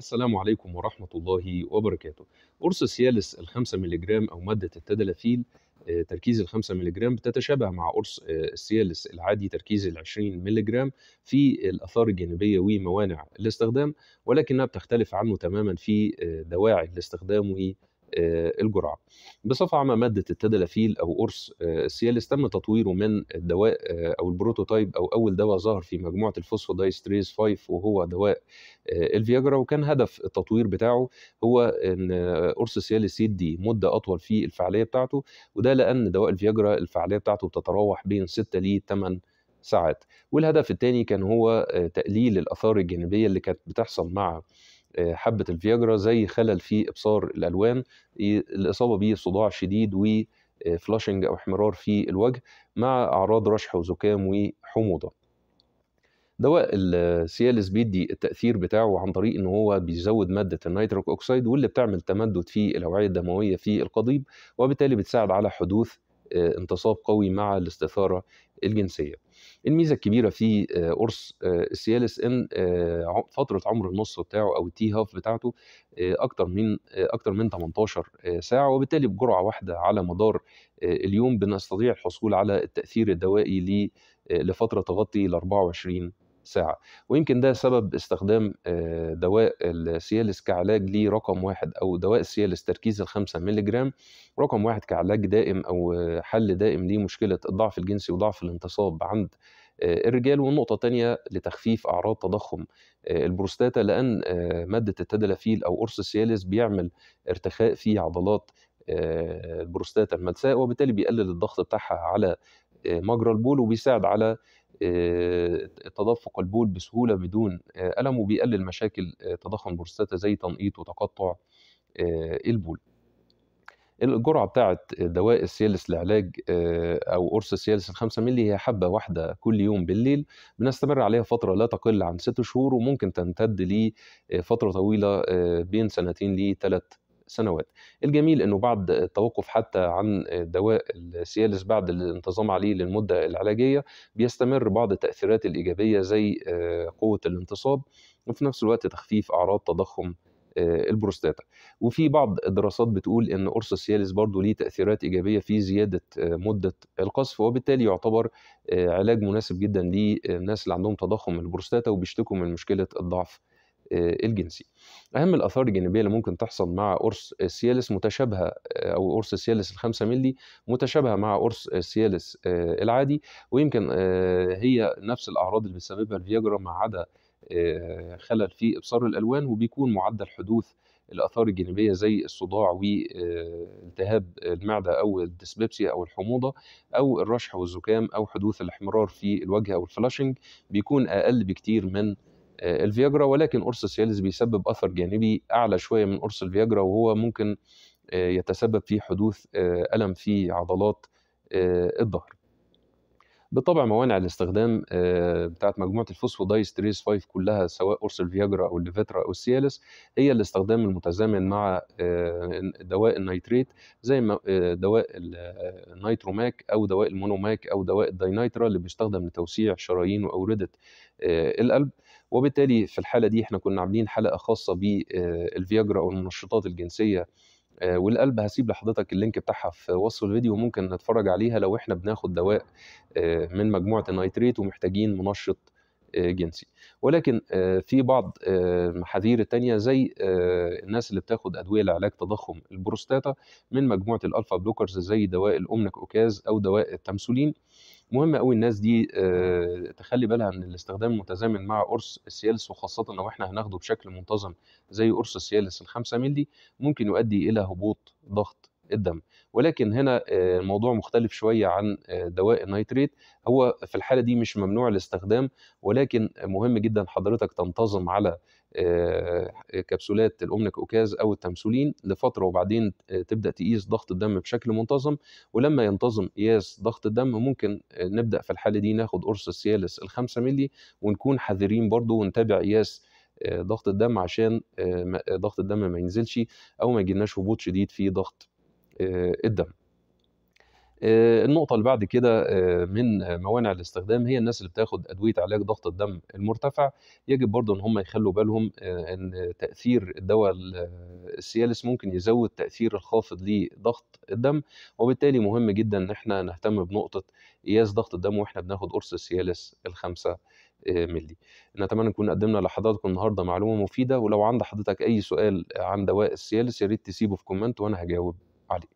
السلام عليكم ورحمة الله وبركاته قرص سيالس الخمسة ملغرام أو مادة التدلفيل آه، تركيز الخمسة ملغرام بتتشابه مع قرص آه، السيالس العادي تركيز العشرين ملغرام في الأثار الجانبية وموانع الاستخدام ولكنها بتختلف عنه تماما في آه، دواعي الاستخدام آه، الجرعه. بصفه عامه ماده التدلافيل او قرص آه، السيالس تم تطويره من الدواء آه، او البروتوتايب او اول دواء ظهر في مجموعه الفوسفودايستريز 5 وهو دواء الفياجرا وكان هدف التطوير بتاعه هو ان قرص السيالس يدي مده اطول في الفعاليه بتاعته وده لان دواء الفياجرا الفعاليه بتاعته بتتراوح بين 6 ل 8 ساعات والهدف الثاني كان هو تقليل الاثار الجانبيه اللي كانت بتحصل مع حبه الفياجرا زي خلل في ابصار الالوان الاصابه بيه صداع شديد وفلاشنج آه، او احمرار في الوجه مع اعراض رشح وزكام وحموضه دواء السيال بيدي التاثير بتاعه عن طريق ان هو بيزود ماده النيتروك اوكسيد واللي بتعمل تمدد في الاوعيه الدمويه في القضيب وبالتالي بتساعد على حدوث آه، انتصاب قوي مع الاستثاره الجنسيه الميزه الكبيره في آه، قرص السيالس آه، ان آه، فتره عمر النص بتاعه او التي هاف بتاعته اكتر من اكتر من 18 ساعه وبالتالي بجرعه واحده على مدار اليوم بنستطيع الحصول على التاثير الدوائي لفتره تغطي ل 24 ساعه ويمكن ده سبب استخدام آه، دواء السيالس كعلاج ليه رقم واحد او دواء السيالس تركيز الخمسة مللي جرام رقم واحد كعلاج دائم او حل دائم لمشكله الضعف الجنسي وضعف الانتصاب عند آه، الرجال والنقطة الثانية لتخفيف أعراض تضخم آه، البروستاتا لأن مادة التدلافيل أو قرص السيالس بيعمل ارتخاء في عضلات البروستاتا الملساء وبالتالي بيقلل الضغط بتاعها على مجرى البول وبيساعد على آه، تدفق البول بسهوله بدون آه، الم وبيقلل مشاكل آه، تضخم البروستاتا زي تنقيط وتقطع البول الجرعه بتاعه دواء السيالس لعلاج او قرص السيالس ال 5 مللي هي حبه واحده كل يوم بالليل بنستمر عليها فتره لا تقل عن 6 شهور وممكن تمتد لفتره طويله بين سنتين لثلاث سنوات الجميل أنه بعد التوقف حتى عن دواء السيالس بعد الانتظام عليه للمدة العلاجية بيستمر بعض التأثيرات الإيجابية زي آه، قوة الانتصاب وفي نفس الوقت تخفيف أعراض تضخم آه، البروستاتا وفي بعض الدراسات بتقول ان قرص السيالس برضه ليه تاثيرات ايجابيه في زياده آه، مده القصف وبالتالي يعتبر علاج مناسب جدا للناس اللي عندهم تضخم البروستاتا وبيشتكوا من مشكله الضعف آه، الجنسي اهم الاثار الجانبيه اللي ممكن تحصل مع قرص سيالس متشابهه آه، او قرص سيالس ال5 ملي متشابهه مع قرص سيالس آه، العادي ويمكن هي نفس الاعراض اللي بيسببها الفياجرا ما عدا خلل في ابصار الالوان وبيكون معدل حدوث الاثار الجانبيه زي الصداع والتهاب المعده او الديسبيبسيا او الحموضه او الرشح والزكام او حدوث الاحمرار في الوجه او الفلاشنج بيكون اقل بكتير من الفياجرا ولكن قرص السيالز بيسبب اثر جانبي اعلى شويه من قرص الفياجرا وهو ممكن آه، يتسبب في حدوث آه، الم في عضلات آه، الظهر بالطبع موانع الاستخدام بتاعت مجموعه دايستريس 5 كلها سواء قرص الفياجرا او الليفاترا او السيالس هي الاستخدام المتزامن مع دواء النيتريت زي ما دواء النيتروماك او دواء المونوماك او دواء الداينيترا اللي بيستخدم لتوسيع شرايين واورده القلب وبالتالي في الحاله دي احنا كنا عاملين حلقه خاصه بالفياجرا آه، او المنشطات الجنسيه آه، والقلب هسيب لحضرتك اللينك بتاعها في وصف الفيديو ممكن نتفرج عليها لو احنا بناخد دواء آه، من مجموعه النيتريت ومحتاجين منشط جنسي ولكن في بعض المحاذير التانية زي الناس اللي بتاخد أدوية لعلاج تضخم البروستاتا من مجموعة الألفا بلوكرز زي دواء الأمنك أوكاز أو دواء التمسولين مهم قوي الناس دي آه، تخلي بالها ان الاستخدام المتزامن مع قرص السيالس وخاصه لو احنا هناخده بشكل منتظم زي قرص السيالس الخمسة ملي ممكن يؤدي الى هبوط ضغط الدم ولكن هنا آه، الموضوع مختلف شويه عن آه، دواء النيتريت هو في الحاله دي مش ممنوع الاستخدام ولكن مهم جدا حضرتك تنتظم على آه، كبسولات الامنك اوكاز او التمسولين لفتره وبعدين تبدا تقيس ضغط الدم بشكل منتظم ولما ينتظم قياس ضغط الدم ممكن نبدا في الحاله دي ناخد قرص السيالس الخمسة ملي ونكون حذرين برضو ونتابع قياس ضغط الدم عشان ضغط الدم ما ينزلش او ما يجيلناش هبوط شديد في ضغط آه، الدم آه، النقطة اللي بعد كده آه، من موانع الاستخدام هي الناس اللي بتاخد أدوية علاج ضغط الدم المرتفع يجب برضه إن هم يخلوا بالهم إن تأثير الدواء السيالس ممكن يزود تأثير الخافض لضغط الدم وبالتالي مهم جدا إن احنا نهتم بنقطة قياس ضغط الدم واحنا بناخد قرص السيالس الخمسة ملي نتمنى نكون قدمنا لحضراتكم النهارده معلومه مفيده ولو عند حضرتك اي سؤال عن دواء السيالس يا ريت تسيبه في كومنت وانا هجاوب Ali.